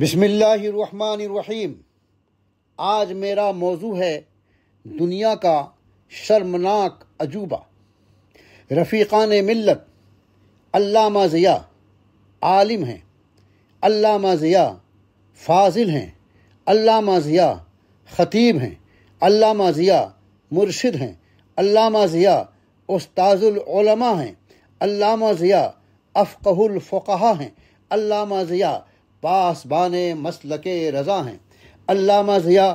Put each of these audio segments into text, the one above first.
بسم اللہ الرحمن الرحیم آج میرا موضوع ہے دنیا کا شرمناک عجوبہ رفیقان ملت علامہ ضیاء عالم ہیں علامہ ضیاء فاضل ہیں علامہ ضیاء خطیب ہیں علامہ ضیاء مرشد ہیں علامہ ضیاء استاذ العلماء ہیں علامہ ضیاء افقہ الفقہ ہیں علامہ ضیاء پاس بانے مسلک رضا ہیں علامہ ضیاء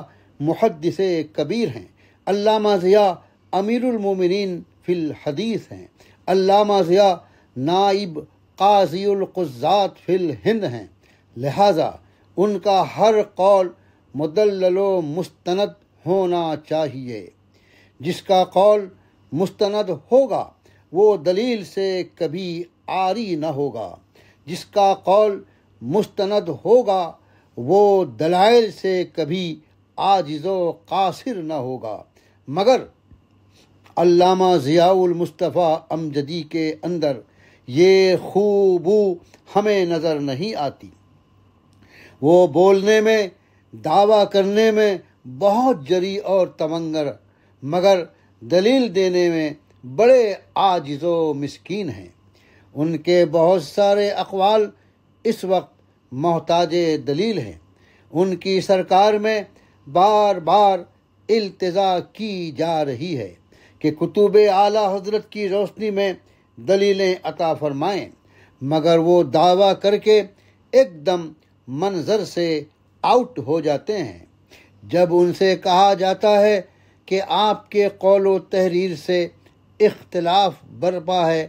محدث کبیر ہیں علامہ ضیاء امیر المومنین فی الحدیث ہیں علامہ ضیاء نائب قاضی القزات فی الہند ہیں لہذا ان کا ہر قول مدلل و مستند ہونا چاہیے جس کا قول مستند ہوگا وہ دلیل سے کبھی آری نہ ہوگا جس کا قول مستند ہوگا وہ دلائل سے کبھی آجز و قاصر نہ ہوگا مگر علامہ ضیاء المصطفیٰ امجدی کے اندر یہ خوبو ہمیں نظر نہیں آتی وہ بولنے میں دعویٰ کرنے میں بہت جری اور تمنگر مگر دلیل دینے میں بڑے آجز و مسکین ہیں ان کے بہت سارے اقوال اس وقت محتاج دلیل ہیں ان کی سرکار میں بار بار التضا کی جا رہی ہے کہ کتب اعلیٰ حضرت کی روشنی میں دلیلیں عطا فرمائیں مگر وہ دعویٰ کر کے ایک دم منظر سے آؤٹ ہو جاتے ہیں جب ان سے کہا جاتا ہے کہ آپ کے قول و تحریر سے اختلاف برپا ہے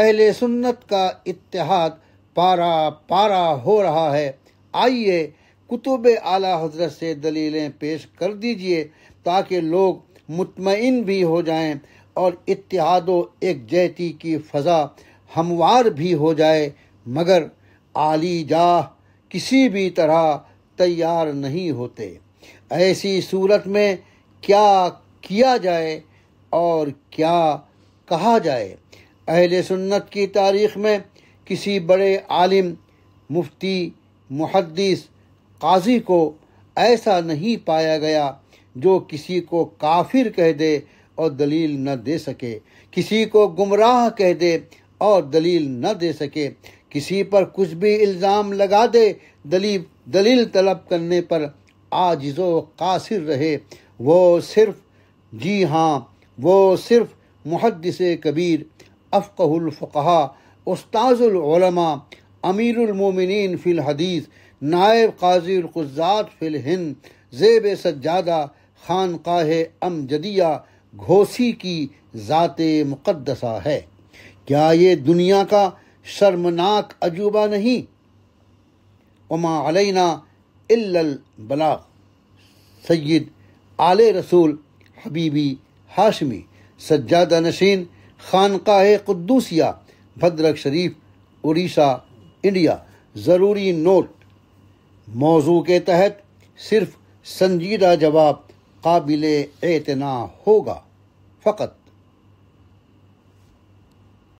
اہل سنت کا اتحاد پارا پارا ہو رہا ہے آئیے کتب اعلیٰ حضرت سے دلیلیں پیش کر دیجئے تاکہ لوگ مطمئن بھی ہو جائیں اور اتحاد و یکجہتی کی فضا ہموار بھی ہو جائے مگر عالی جاہ کسی بھی طرح تیار نہیں ہوتے ایسی صورت میں کیا کیا جائے اور کیا کہا جائے اہل سنت کی تاریخ میں کسی بڑے عالم مفتی محدث قاضی کو ایسا نہیں پایا گیا جو کسی کو کافر کہہ دے اور دلیل نہ دے سکے کسی کو گمراہ کہہ دے اور دلیل نہ دے سکے کسی پر کچھ بھی الزام لگا دے دلیل دلیل طلب کرنے پر آجز و قاصر رہے وہ صرف جی ہاں وہ صرف محدث کبیر افقہ الفقہ استاذ العلماء امیر المومنین فی الحدیث نائب قاضی القزات فی الہند زیب سجادہ خانقاہ ام گھوسی کی ذات مقدسہ ہے کیا یہ دنیا کا شرمناک عجوبہ نہیں علینا الا البلاغ سید آل رسول حبیبی ہاشمی سجادہ نشین خانقاہ قدوسیہ بھدرک شریف اڑیسہ انڈیا ضروری نوٹ موضوع کے تحت صرف سنجیدہ جواب قابل اعتنا ہوگا فقط